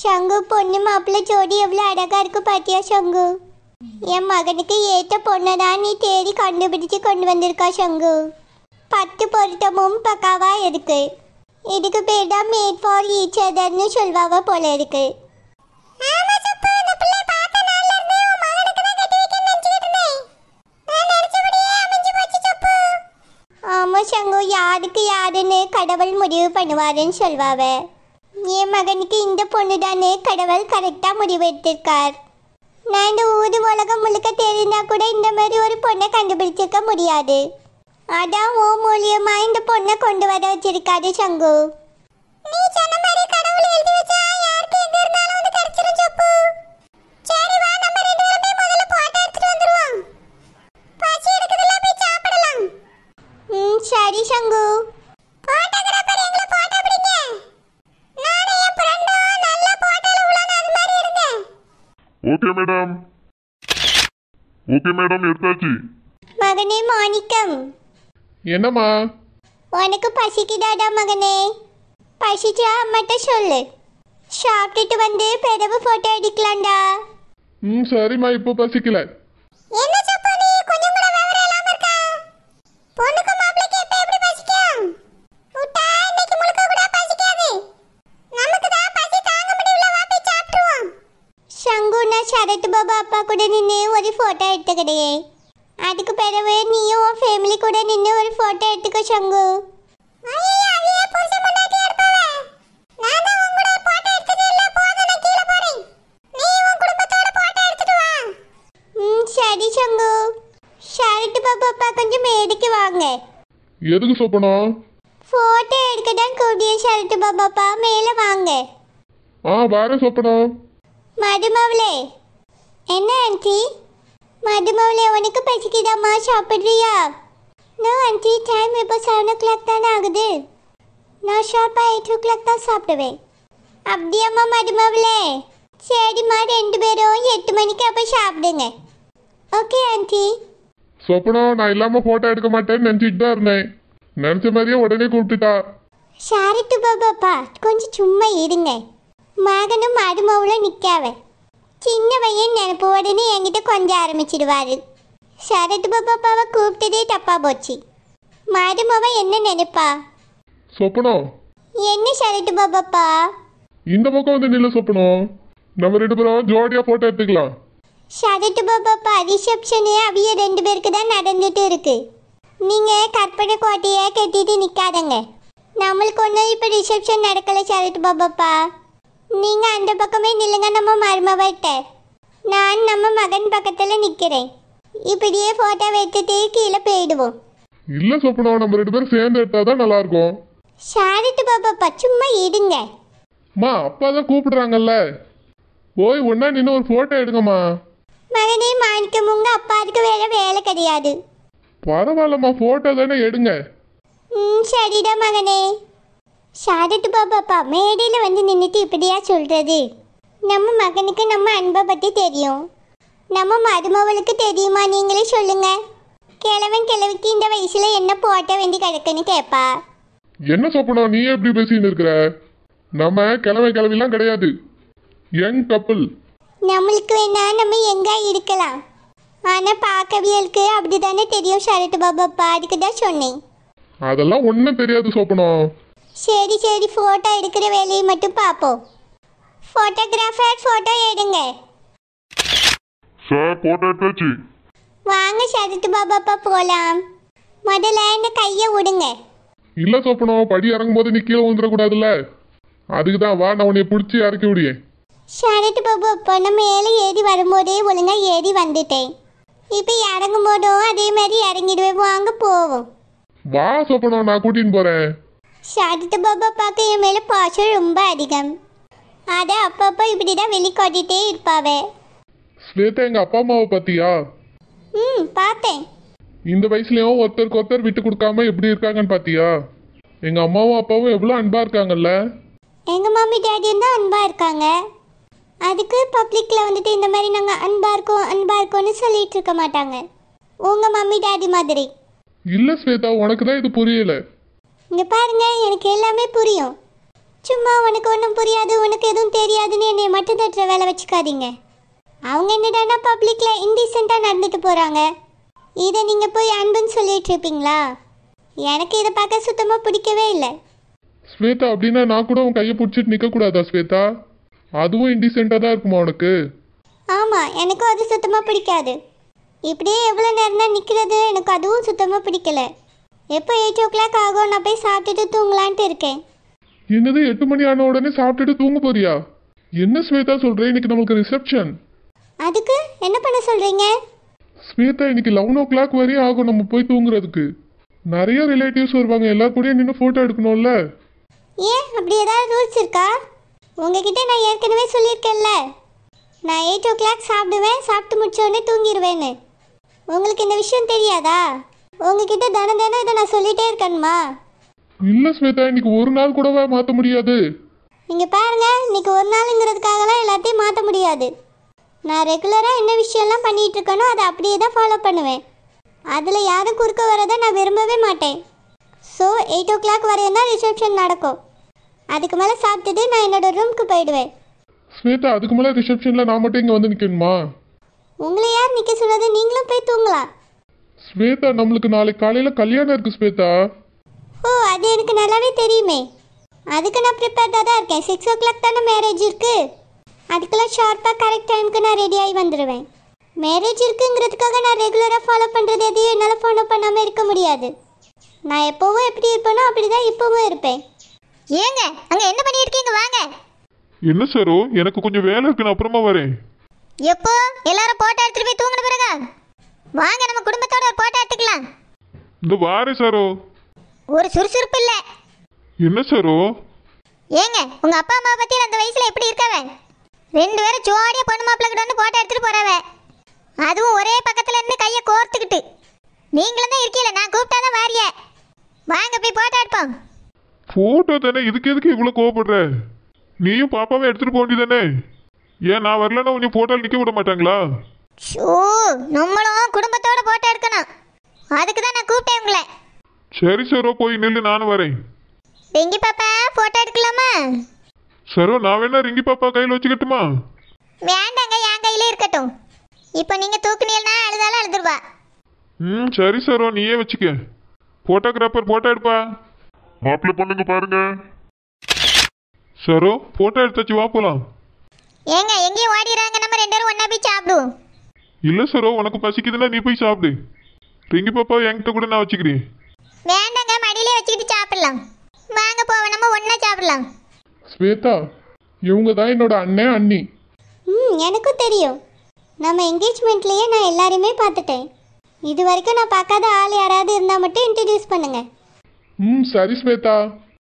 சங்கு பொண்ணு மாப்பிள்ளை ஜோடி எவ்வளோ அழகாக இருக்கு பாத்தியா சங்கு என் மகனுக்கு ஏற்ற பொண்ணை தான் நீ தேடி கண்டுபிடிச்சு கொண்டு வந்திருக்கா சங்கு பத்து பொருத்தமும் பக்காவாக இருக்கு இதுக்கு பேர் தான் மேட் ஃபார் ஈச் அதர்னு சொல்வாவ போல இருக்கு ஆமாம் சங்கு யாருக்கு யாருன்னு கடவுள் முடிவு பண்ணுவாருன்னு சொல்வாவே என் மகனுக்கு இந்த பொண்ணுதானே கடவுள் கரெக்டாக முடிவெடுத்திருக்கார் நான் இந்த ஊர் உலகம் முழுக்க தெரிந்தா கூட இந்த மாதிரி ஒரு பொண்ணை கண்டுபிடிச்சிருக்க முடியாது அதான் ஓ மூலியமா இந்த பொண்ணை கொண்டு வர வச்சிருக்காது சங்கு நீ சொன்ன மாதிரி கடவுள் எழுதி வச்சா யாருக்கு ஓகே மேடம் ஓகே மேடம் எடுத்தாச்சு மகனே மாணிக்கம் என்னம்மா உனக்கு பசிக்குதாடா மகனே பசிச்சா அம்மாட்ட சொல்லு சாப்பிட்டுட்டு வந்து பிறவு போட்டோ எடுக்கலாம்டா ம் சரிம்மா இப்போ பசிக்கல என்ன ரங்குனா சரத் பாபா அப்பா கூட நின்று ஒரு ஃபோட்டோ எடுத்துக்கிடையே அதுக்கு பிறகு நீயும் உன் ஃபேமிலி கூட நின்று ஒரு ஃபோட்டோ எடுத்துக்கோ சங்கு சரி சங்கு ஷரட் பாபா அப்பா கொஞ்சம் மேடிக்கு வாங்க எதுக்கு சொப்பனா ஃபோட்டோ எடுக்க தான் கூடிய ஷரட் பாபா அப்பா மேலே வாங்க ஆ வாரேன் சொப்பனா மதுமவளே என்ன ஆன்ட்டி மதுமவளே உனக்கு பசிக்குதாம்மா சாப்பிட்றியா நோ ஆன்ட்டி டைம் இப்போ செவன் ஓ கிளாக் தானே ஆகுது நான் ஷார்ப்பாக எயிட் ஓ கிளாக் தான் சாப்பிடுவேன் அப்படியாம்மா மதுமவளே சரிம்மா ரெண்டு பேரும் எட்டு மணிக்கு அப்போ சாப்பிடுங்க ஓகே ஆன்ட்டி சொப்பனா நான் இல்லாம போட்டோ எடுக்க மாட்டேன்னு நினைச்சிட்டு தான் இருந்தேன் நினைச்ச மாதிரியே உடனே கூப்பிட்டுட்டா சாரிட்டு பாபாப்பா கொஞ்சம் சும்மா இருங்க மகனும் மருமவளும் நிற்காவ சின்ன பையன் நினப்பு உடனே என்கிட்ட கொஞ்சம் ஆரம்பிச்சிடுவாரு சரத் பாப்பாவை கூப்பிட்டதே தப்பா போச்சு மருமவ என்ன நினைப்பா சொப்பனோ என்ன சரத் பாபாப்பா இந்த பக்கம் வந்து நில்ல சொப்பனோ நம்ம ரெண்டு பேரும் ஜோடியா போட்டோ எடுத்துக்கலாம் சரத்து பாபாப்பா ரிசப்ஷனு அவிய ரெண்டு பேருக்கு தான் நடந்துட்டு இருக்கு நீங்க கற்பனை கோட்டையை கட்டிட்டு நிக்காதங்க நம்மளுக்கு ஒன்றும் இப்போ ரிசப்ஷன் நடக்கல சரத்து பாபாப்பா நீங்கள் அந்த பக்கமே நில்லுங்க நம்ம மருமவட்ட நான் நம்ம மகன் பக்கத்தில் நிற்கிறேன் இப்படியே ஃபோட்டோ வைத்துட்டே கீழே போயிடுவோம் இல்ல சொப்பனா நம்ம ரெண்டு பேரும் சேர்ந்து எடுத்தா தான் நல்லா இருக்கும் சாரிட்டு பாப்பா சும்மா இடுங்க மா அப்பா தான் கூப்பிடுறாங்கல்ல போய் ஒன்னா நின்று ஒரு போட்டோ எடுங்கம்மா மகனே மாணிக்கம் உங்க அப்பாவுக்கு வேற வேலை கிடையாது பரவாயில்லம்மா போட்டோ தானே எடுங்க ம் சரிடா மகனே சாரது பாபாப்பா மேடையில் வந்து நின்றுட்டு இப்படியா சொல்கிறது நம்ம மகனுக்கு நம்ம அன்பை பற்றி தெரியும் நம்ம மருமவளுக்கு தெரியுமா நீங்களே சொல்லுங்கள் கிழவன் கிழவிக்கு இந்த வயசில் என்ன போட்ட வேண்டி கிடக்குன்னு கேட்பா என்ன சொப்பனா நீ எப்படி பேசின்னு இருக்கிற நம்ம கிழமை கிழவிலாம் கிடையாது யங் கப்பல் நம்மளுக்கு வேணா நம்ம எங்க இருக்கலாம் ஆனா பாக்கவியலுக்கு அப்படிதானே தெரியும் சரட்டு பாபாப்பா அதுக்கு தான் சொன்னேன் அதெல்லாம் ஒன்னும் தெரியாது சோப்பனம் சரி சரி ஃபோட்டோ எடுக்கிற வேலையை மட்டும் பார்ப்போம் ஃபோட்டோகிராஃபர் ஃபோட்டோ எடுங்க சார் போட்டோ எடுத்தாச்சு வாங்க சரத்து பாபாப்பா போலாம் முதல்ல இந்த கையை விடுங்க இல்ல சொப்பனம் படி இறங்கும் போது நீ கீழே விழுந்துடக்கூடாதுல்ல அதுக்கு தான் வா நான் உன்னை பிடிச்சி இறக்கி விடியேன் சரத்து பாபாப்பா நான் மேலே ஏறி வரும்போதே ஒழுங்காக ஏறி வந்துட்டேன் இப்போ இறங்கும் போதும் அதே மாதிரி இறங்கிடுவேன் வாங்க போவோம் வா நான் கூட்டின்னு போறேன் சாகித்த பாபா பார்க்க என் மேலே பாசம் ரொம்ப அதிகம் அதை அப்பப்போ இப்படி தான் வெளிக்காட்டிகிட்டே இருப்பாவே ஸ்வேதா எங்கள் அப்பா அம்மாவை பார்த்தியா ம் பார்த்தேன் இந்த வயசுலயும் ஒருத்தருக்கு ஒருத்தர் விட்டு கொடுக்காம எப்படி இருக்காங்கன்னு பார்த்தியா எங்கள் அம்மாவும் அப்பாவும் எவ்வளோ அன்பாக இருக்காங்கல்ல எங்கள் மாமி டேடியும் தான் அன்பாக இருக்காங்க அதுக்கு பப்ளிக்கில் வந்துட்டு இந்த மாதிரி நாங்கள் அன்பாக இருக்கோம் அன்பாக இருக்கோம்னு சொல்லிட்டு இருக்க மாட்டாங்க உங்கள் மம்மி டாடி மாதிரி இல்லை ஸ்வேதா உனக்கு தான் இது புரியலை இங்கே பாருங்க எனக்கு எல்லாமே புரியும் சும்மா உனக்கு ஒன்றும் புரியாது உனக்கு எதுவும் தெரியாதுன்னு என்னை மட்டும் தட்டுற வேலை வச்சுக்காதீங்க அவங்க என்னடானா பப்ளிக்கில் இன்டீசெண்டாக நடந்துட்டு போகிறாங்க இதை நீங்கள் போய் அன்புன்னு சொல்லிட்டு இருப்பீங்களா எனக்கு இதை பார்க்க சுத்தமாக பிடிக்கவே இல்லை ஸ்வேதா அப்படின்னா நான் கூட உன் கையை பிடிச்சிட்டு நிற்கக்கூடாதா ஸ்வேதா அதுவும் இன்டீசெண்டாக தான் இருக்குமா உனக்கு ஆமாம் எனக்கும் அது சுத்தமாக பிடிக்காது இப்படியே எவ்வளோ நேரம் தான் நிற்கிறது எனக்கு அதுவும் சுத்தமாக பிடிக்கலை எப்போ எயிட் ஓ கிளாக் ஆகும் நான் போய் சாப்பிட்டுட்டு தூங்கலான்ட்டு இருக்கேன் என்னது எட்டு மணி ஆன உடனே சாப்பிட்டுட்டு தூங்க போறியா என்ன ஸ்வேதா சொல்ற இன்னைக்கு நம்மளுக்கு ரிசப்ஷன் அதுக்கு என்ன பண்ண சொல்றீங்க ஸ்வேதா இன்னைக்கு லெவன் ஓ கிளாக் வரையும் ஆகும் நம்ம போய் தூங்குறதுக்கு நிறைய ரிலேட்டிவ்ஸ் வருவாங்க எல்லா கூடயும் நின்று ஃபோட்டோ எடுக்கணும்ல ஏன் அப்படி ஏதாவது ரூல்ஸ் இருக்கா உங்ககிட்ட நான் ஏற்கனவே சொல்லியிருக்கேன்ல நான் எயிட் ஓ கிளாக் சாப்பிடுவேன் சாப்பிட்டு முடிச்ச உடனே தூங்கிடுவேன்னு உங்களுக்கு இந்த விஷயம் தெரியாதா உங்ககிட்ட தன தன நான் சொல்லிட்டே இருக்கணுமா இல்லை ஸ்வேதா இன்னைக்கு ஒரு நாள் கூடவா மாற்ற முடியாது நீங்கள் பாருங்க இன்னைக்கு ஒரு நாளுங்கிறதுக்காகலாம் எல்லாத்தையும் மாற்ற முடியாது நான் ரெகுலராக என்ன விஷயம்லாம் பண்ணிகிட்டு இருக்கேனோ அதை அப்படியே தான் ஃபாலோ பண்ணுவேன் அதில் யாரும் குறுக்க வரதை நான் விரும்பவே மாட்டேன் ஸோ எயிட் ஓ கிளாக் வரையும் தான் ரிசப்ஷன் நடக்கும் அதுக்கு மேலே சாப்பிட்டுட்டு நான் என்னோட ரூம்க்கு போயிடுவேன் ஸ்வேதா அதுக்கு மேலே ரிசப்ஷனில் நான் மட்டும் இங்கே வந்து நிற்கணுமா உங்களை யார் நிற்க சொன்னது நீங்களும் போய் தூங்கலாம் ஸ்வேதா நம்மளுக்கு நாளைக்கு காலையில கல்யாணம் இருக்கு ஸ்வேதா ஓ அது எனக்கு நல்லாவே தெரியுமே அதுக்கு நான் ப்ரிப்பேர் தான் இருக்கேன் சிக்ஸ் ஓ கிளாக் தானே மேரேஜ் இருக்கு அதுக்கெல்லாம் ஷார்ப்பாக கரெக்ட் டைமுக்கு நான் ரெடி ஆகி வந்துடுவேன் மேரேஜ் இருக்குங்கிறதுக்காக நான் ரெகுலராக ஃபாலோ பண்ணுறது எதையும் என்னால் ஃபாலோ பண்ணாமல் இருக்க முடியாது நான் எப்போவும் எப்படி இருப்பேனோ அப்படி தான் இப்போவும் இருப்பேன் ஏங்க அங்கே என்ன பண்ணியிருக்கீங்க வாங்க என்ன சரோ எனக்கு கொஞ்சம் வேலை இருக்கு நான் அப்புறமா வரேன் எப்போ எல்லாரும் போட்டோ எடுத்துட்டு போய் தூங்கின பிறகு வாங்க நம்ம குடும்பத்தோட ஒரு போட்டோ எடுத்துக்கலாம் இந்த வாரு சரோ ஒரு சுறுசுறுப்பு இல்ல என்ன சரோ ஏங்க உங்க அப்பா அம்மா பத்தி அந்த வயசுல எப்படி இருக்கவ ரெண்டு பேரும் ஜோடியா பொண்ணு மாப்பிள்ள கிட்ட வந்து போட்டோ எடுத்துட்டு போறாவ அதுவும் ஒரே பக்கத்துல இருந்து கையை கோர்த்துக்கிட்டு நீங்களும் தான் இருக்கீல நான் கூப்பிட்டா தான் வாரிய வாங்க போய் போட்டோ எடுப்போம் போட்டோ தானே இதுக்கு எதுக்கு இவ்வளவு கோவப்படுற நீயும் பாப்பாவும் எடுத்துட்டு போக தானே ஏன் நான் வரலன்னா உன்னை போட்டோ நிக்க விட மாட்டாங்களா ஷோ நம்மளும் குடும்பத்தோட போட்டோ எடுக்கணும் அதுக்கு தான் நான் கூப்பிட்டேன் உங்களை சரி சரோ போய் நில்லு நானும் வரேன் ரிங்கி பாப்பா போட்டோ எடுக்கலாமா சரோ நான் வேணா ரிங்கி பாப்பா கையில் வச்சுக்கட்டுமா வேண்டாங்க என் கையிலே இருக்கட்டும் இப்போ நீங்கள் தூக்குனீங்கன்னா அழுதாலும் அழுதுருவா ம் சரி சரோ நீயே வச்சுக்க ஃபோட்டோகிராஃபர் ஃபோட்டோ எடுப்பா மாப்பிள்ளை பொண்ணுங்க பாருங்க சரோ ஃபோட்டோ எடுத்தாச்சு வா போலாம் ஏங்க எங்கேயும் ஓடிடுறாங்க நம்ம ரெண்டு பேரும் ஒன்றா போய் சாப்பிடுவோம் இல்லை சரோ உனக்கு பசிக்குதுன்னா நீ போய் சாப்பிடு ரிங்கி பாப்பா என்கிட்ட கூட நான் வச்சுக்கிறேன் வேண்டாங்க மடியிலே வச்சுக்கிட்டு சாப்பிடலாம் வாங்க போவ நம்ம ஒன்றா சாப்பிடலாம் ஸ்வேதா இவங்க தான் என்னோட அண்ணன் அண்ணி ம் எனக்கும் தெரியும் நம்ம என்கேஜ்மெண்ட்லேயே நான் எல்லாரையுமே பார்த்துட்டேன் இது வரைக்கும் நான் பார்க்காத ஆள் யாராவது இருந்தால் மட்டும் இன்ட்ரடியூஸ் பண்ணுங்கள் ம் சரி ஸ்வேதா